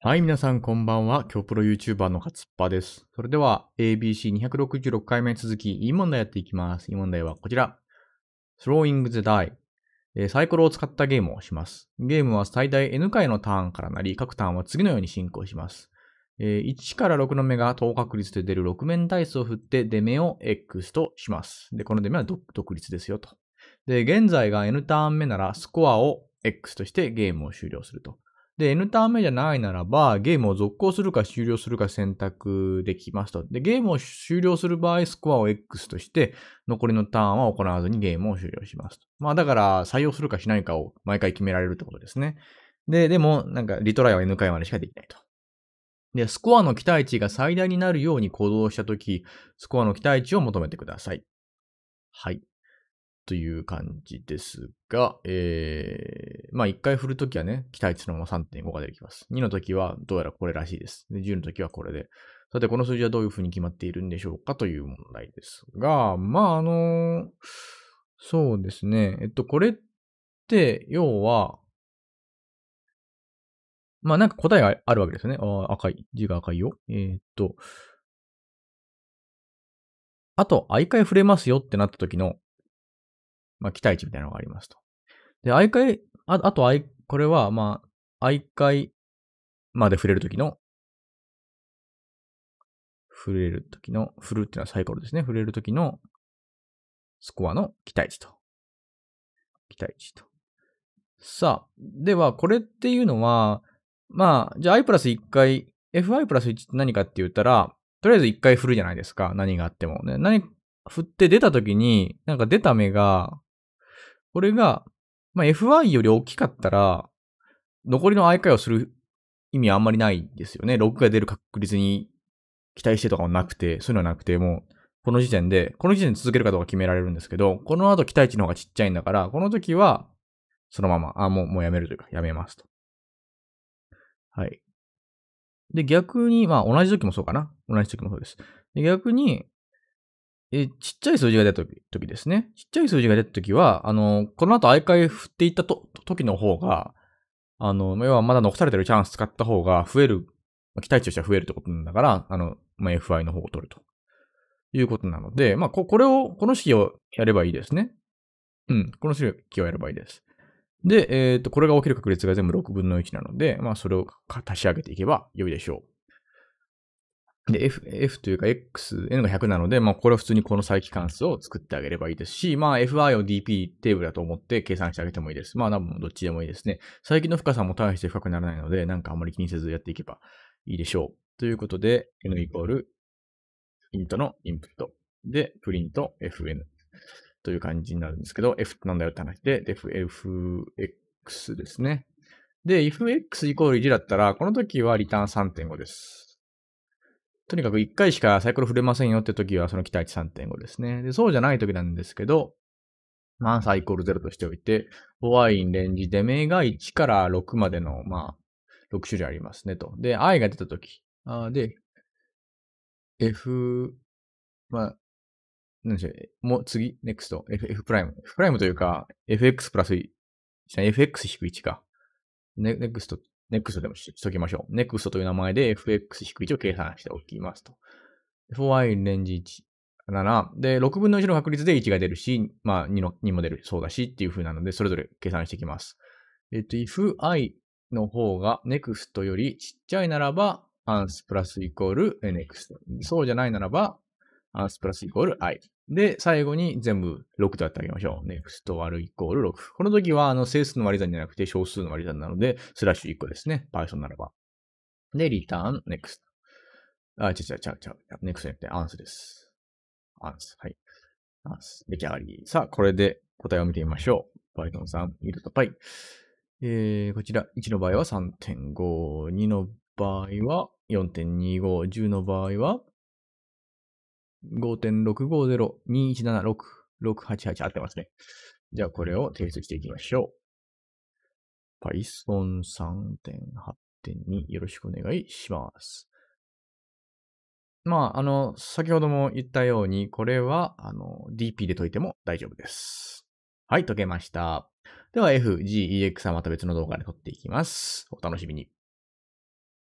はい、皆さんこんばんは。今日プロ YouTuber の勝っぱです。それでは ABC266 回目続き、いい問題やっていきます。いい問題はこちら。Throwing the Die、サイコロを使ったゲームをします。ゲームは最大 N 回のターンからなり、各ターンは次のように進行します。1から6の目が等確率で出る6面ダイスを振って、出目を X とします。で、この出目は独立ですよと。で、現在が N ターン目なら、スコアを X としてゲームを終了すると。で、N ターン目じゃないならば、ゲームを続行するか終了するか選択できますと。で、ゲームを終了する場合、スコアを X として、残りのターンは行わずにゲームを終了しますと。まあ、だから、採用するかしないかを毎回決められるってことですね。で、でも、なんか、リトライは N 回までしかできないと。で、スコアの期待値が最大になるように行動したとき、スコアの期待値を求めてください。はい。という感じですが、えー、まあ1回振るときはね、期待値のまま3.5が出てきます。2のときはどうやらこれらしいです。で10のときはこれで。さて、この数字はどういうふうに決まっているんでしょうかという問題ですが、まああのー、そうですね。えっと、これって、要は、まあなんか答えがあるわけですよね。あ赤い。字が赤いよ。えー、っと、あと、相回触れますよってなった時のまあ、期待値みたいなのがありますと。で、相会、ああと、これは、まあ、相会まで触れるときの、触れるときの、振るっていうのはサイコロですね。触れるときの、スコアの期待値と。期待値と。さあ、では、これっていうのは、まあ、じゃあ i プラス1回、fi プラス1って何かって言ったら、とりあえず1回振るじゃないですか。何があってもね。何、振って出た時に、なんか出た目が、これが、まあ、f i より大きかったら、残りの相替えをする意味はあんまりないんですよね。ロックが出る確率に期待してとかもなくて、そういうのはなくて、もう、この時点で、この時点で続けるかどうか決められるんですけど、この後期待値の方がちっちゃいんだから、この時は、そのまま、あ、もう、もうやめるというか、やめますと。はい。で、逆に、まあ、同じ時もそうかな。同じ時もそうです。で逆に、えちっちゃい数字が出た時ですね。ちっちゃい数字が出た時は、あの、この後相回振っていったと時の方が、あの、要はまだ残されてるチャンス使った方が増える、期待値としては増えるってことなんだから、あの、まあ、FI の方を取ると。いうことなので、まあ、こ、これを、この式をやればいいですね。うん、この式をやればいいです。で、えっ、ー、と、これが起きる確率が全部6分の1なので、まあ、それを足し上げていけば良いでしょう。で、F、F というか X、N が100なので、まあ、これは普通にこの再帰関数を作ってあげればいいですし、まあ、FI を DP テーブルだと思って計算してあげてもいいです。まあ、多分どっちでもいいですね。最近の深さも大して深くならないので、なんかあんまり気にせずやっていけばいいでしょう。ということで、N イコール、イントのインプット。で、プリント FN という感じになるんですけど、F ってなんだよって話で、FX ですね。で、ifx イコール1だったら、この時はリターン3.5です。とにかく1回しかサイコロ振れませんよって時は、その期待値3.5ですね。で、そうじゃない時なんですけど、まあ、サイコロ0としておいて、ワイン、レンジ、デメが1から6までの、まあ、6種類ありますねと。で、I が出た時、あで、F、まあ、何でしょう、もう次、next、F、F プライム。F プライムというか、FX プラス1、FX 引く1か。n e ス t next でもしときましょう。next という名前で fx-1 を計算しておきますと。for i レンジ1。7。で、6分の1の確率で1が出るし、まあ2の、2も出るそうだしっていう風なので、それぞれ計算していきます。えっと、if i の方が next よりちっちゃいならば、ans プラスイコール next。そうじゃないならば、ans プラスイコール i。で、最後に全部6とやってあげましょう。next 割るイコール6。この時は、あの、整数の割り算じゃなくて小数の割り算なので、スラッシュ1個ですね。Python ならば。で、r e t u r next n。あ、違う違う違う違う。next じゃなくて、ans です。ans。はい。ans。出来上がり。さあ、これで答えを見てみましょう。Python さん、yield と py。えー、こちら、1の場合は3.5、2の場合は4.25、10の場合は5.650-2176-688合ってますね。じゃあこれを提出していきましょう。Python 3.8.2よろしくお願いします。まあ、あの、先ほども言ったように、これは、あの、DP で解いても大丈夫です。はい、解けました。では F、G、EX はまた別の動画で撮っていきます。お楽しみに。